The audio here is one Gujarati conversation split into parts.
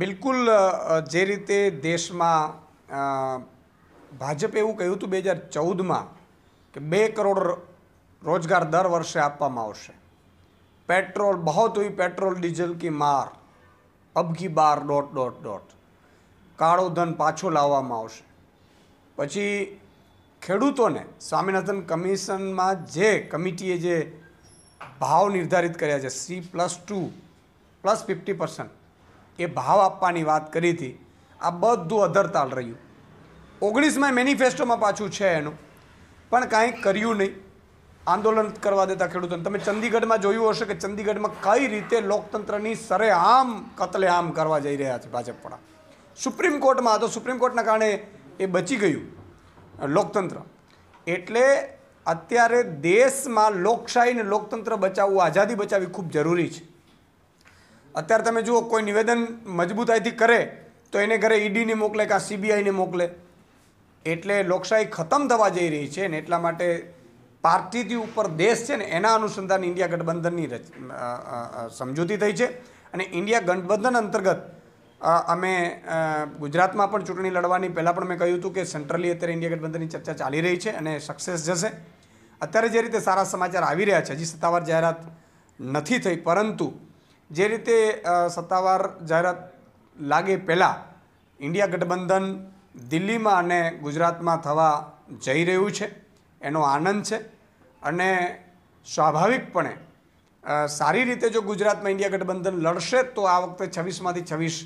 બિલકુલ જે રીતે દેશમાં ભાજપે એવું કહ્યું હતું બે હજાર ચૌદમાં કે બે કરોડ રોજગાર દર વર્ષે આપવામાં આવશે પેટ્રોલ બહોત હોય પેટ્રોલ ડીઝલ કી માર અબકી બાર ડોટ ડોટ ડોટ કાળો ધન પાછો લાવવામાં આવશે પછી ખેડૂતોને સ્વામિનાથન કમિશનમાં જે કમિટીએ જે ભાવ નિર્ધારિત કર્યા છે C plus two plus fifty percent એ ભાવ આપવાની વાત કરી હતી આ બધું અધરતાલ રહ્યું ઓગણીસમાં મેનિફેસ્ટોમાં પાછું છે એનું પણ કાંઈ કર્યું નહીં આંદોલન કરવા દેતા ખેડૂતોને તમે ચંદીગઢમાં જોયું હશે કે ચંદીગઢમાં કઈ રીતે લોકતંત્રની સરેઆમ કતલેઆમ કરવા જઈ રહ્યા છે ભાજપવાળા સુપ્રીમ કોર્ટમાં તો સુપ્રીમ કોર્ટના કારણે એ બચી ગયું લોકતંત્ર એટલે અત્યારે દેશમાં લોકશાહીને લોકતંત્ર બચાવવું આઝાદી બચાવવી ખૂબ જરૂરી છે અત્યારે તમે જુઓ કોઈ નિવેદન મજબૂતાઈથી કરે તો એને ઘરે ઈડીને મોકલે આ સીબીઆઈને મોકલે એટલે લોકશાહી ખતમ થવા જઈ રહી છે ને એટલા માટે પાર્ટીથી ઉપર દેશ છે ને એના અનુસંધાન ઇન્ડિયા ગઠબંધનની સમજૂતી થઈ છે અને ઇન્ડિયા ગઠબંધન અંતર્ગત અમે ગુજરાતમાં પણ ચૂંટણી લડવાની પહેલાં પણ મેં કહ્યું હતું કે સેન્ટ્રલી અત્યારે ઇન્ડિયા ગઠબંધનની ચર્ચા ચાલી રહી છે અને સક્સેસ જશે અત્યારે જે રીતે સારા સમાચાર આવી રહ્યા છે હજી સત્તાવાર જાહેરાત નથી થઈ પરંતુ જે રીતે સત્તાવાર જાહેરાત લાગે પહેલાં ઇન્ડિયા ગઠબંધન દિલ્હીમાં અને ગુજરાતમાં થવા જઈ રહ્યું છે એનો આનંદ છે અને સ્વાભાવિકપણે સારી રીતે જો ગુજરાતમાં ઇન્ડિયા ગઠબંધન લડશે તો આ વખતે છવ્વીસમાંથી છવ્વીસ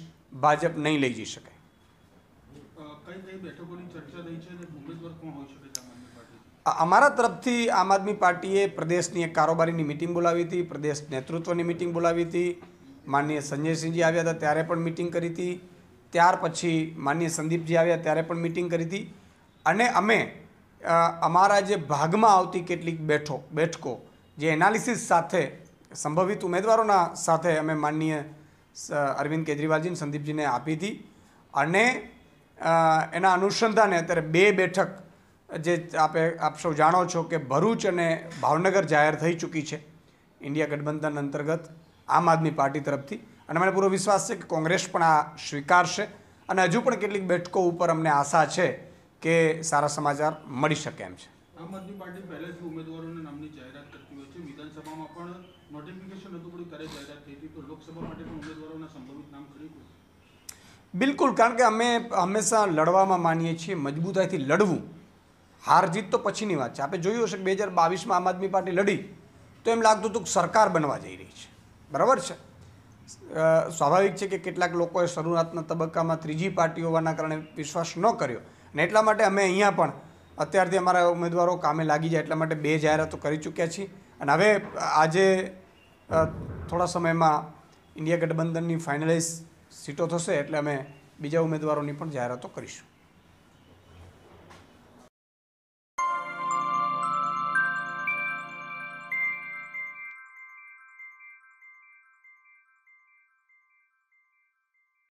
ભાજપ નહીં લઈ જઈ શકે કઈ કઈ બેઠકોની ચર્ચા થઈ છે અમારા તરફથી આમ આદમી પાર્ટીએ પ્રદેશની એક કારોબારીની મિટિંગ બોલાવી હતી પ્રદેશ નેતૃત્વની મિટિંગ બોલાવી હતી માનનીય સંજયસિંહજી આવ્યા હતા ત્યારે પણ મિટિંગ કરી હતી ત્યાર પછી માનનીય સંદીપજી આવ્યા ત્યારે પણ મિટિંગ કરી હતી અને અમે અમારા જે ભાગમાં આવતી કેટલીક બેઠો બેઠકો જે એનાલિસિસ સાથે સંભવિત ઉમેદવારોના સાથે અમે માનનીય અરવિંદ કેજરીવાલજીને સંદીપજીને આપી હતી અને એના અનુસંધાને અત્યારે બે બેઠક જે આપે આપ સૌ જાણો છો કે ભરૂચ અને ભાવનગર જાહેર થઈ ચૂકી છે ઇન્ડિયા ગઠબંધન અંતર્ગત આમ આદમી પાર્ટી તરફથી અને મને પૂરો વિશ્વાસ છે કે કોંગ્રેસ પણ આ સ્વીકારશે અને હજુ પણ કેટલીક બેઠકો ઉપર અમને આશા છે કે સારા સમાચાર મળી શકે એમ છે આમ આદમી પાર્ટી પહેલેથી ઉમેદવારોના નામની જાહેરાત કરતી હોય છે વિધાનસભામાં પણ નોટિફિકેશન હતું પણ ત્યારે જાહેરાત થઈ હતી તો લોકસભા માટે પણ ઉમેદવારોના સંભવિત નામ ખરી બિલકુલ કારણ કે અમે હંમેશા લડવામાં માનીએ છીએ મજબૂતાઈથી લડવું હાર જીત તો પછીની વાત છે આપણે જોયું હશે કે બે હજાર બાવીસમાં આમ આદમી પાર્ટી લડી તો એમ લાગતું હતું કે સરકાર બનવા જઈ રહી છે બરાબર છે સ્વાભાવિક છે કે કેટલાક લોકોએ શરૂઆતના તબક્કામાં ત્રીજી પાર્ટી હોવાના કારણે વિશ્વાસ ન કર્યો અને એટલા માટે અમે અહીંયા પણ અત્યારથી અમારા ઉમેદવારો કામે લાગી જાય એટલા માટે બે જાહેરાતો કરી ચૂક્યા છીએ અને હવે આજે થોડા સમયમાં ઇન્ડિયા ગઠબંધનની ફાઇનલાઇઝ સીટો થશે એટલે અમે બીજા ઉમેદવારોની પણ જાહેરાતો કરીશું